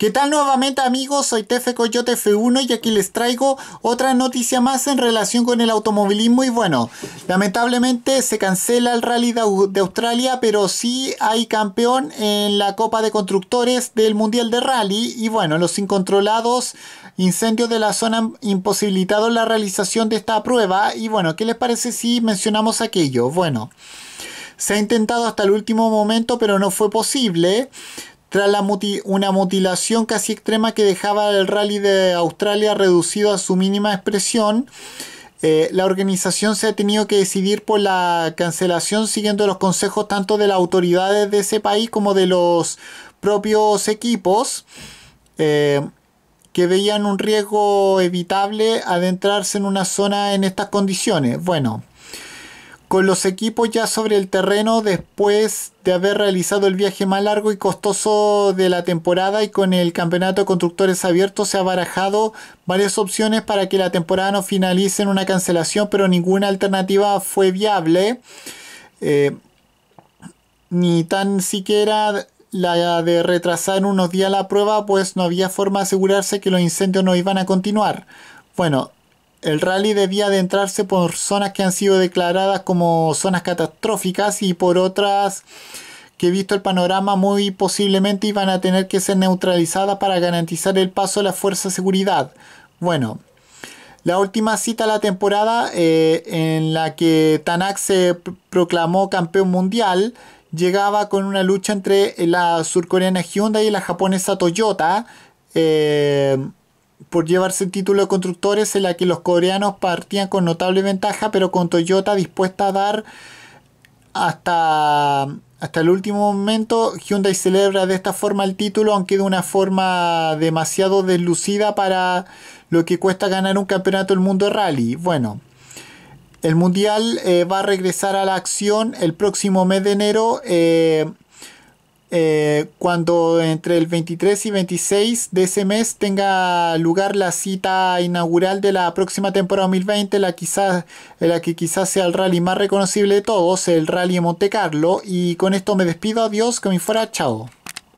¿Qué tal nuevamente amigos? Soy Tefe Coyote F1 y aquí les traigo otra noticia más en relación con el automovilismo y bueno, lamentablemente se cancela el rally de Australia pero sí hay campeón en la Copa de Constructores del Mundial de Rally y bueno, los incontrolados incendios de la zona han imposibilitado la realización de esta prueba y bueno, ¿qué les parece si mencionamos aquello? Bueno... Se ha intentado hasta el último momento, pero no fue posible tras una mutilación casi extrema que dejaba el rally de Australia reducido a su mínima expresión. Eh, la organización se ha tenido que decidir por la cancelación siguiendo los consejos tanto de las autoridades de ese país como de los propios equipos eh, que veían un riesgo evitable adentrarse en una zona en estas condiciones. Bueno, con los equipos ya sobre el terreno después de haber realizado el viaje más largo y costoso de la temporada y con el campeonato de constructores abierto se ha barajado varias opciones para que la temporada no finalice en una cancelación, pero ninguna alternativa fue viable, eh, ni tan siquiera la de retrasar unos días la prueba, pues no había forma de asegurarse que los incendios no iban a continuar. Bueno, el rally debía adentrarse por zonas que han sido declaradas como zonas catastróficas y por otras que visto el panorama muy posiblemente iban a tener que ser neutralizadas para garantizar el paso de la fuerza de seguridad. Bueno, la última cita de la temporada eh, en la que Tanak se proclamó campeón mundial llegaba con una lucha entre la surcoreana Hyundai y la japonesa Toyota. Eh, por llevarse el título de constructores en la que los coreanos partían con notable ventaja, pero con Toyota dispuesta a dar hasta, hasta el último momento, Hyundai celebra de esta forma el título, aunque de una forma demasiado deslucida para lo que cuesta ganar un campeonato del mundo de rally. Bueno, el Mundial eh, va a regresar a la acción el próximo mes de enero. Eh, eh, cuando entre el 23 y 26 de ese mes tenga lugar la cita inaugural de la próxima temporada 2020, la, quizás, la que quizás sea el rally más reconocible de todos, el rally de Monte Carlo. Y con esto me despido, adiós, que me fuera, chao.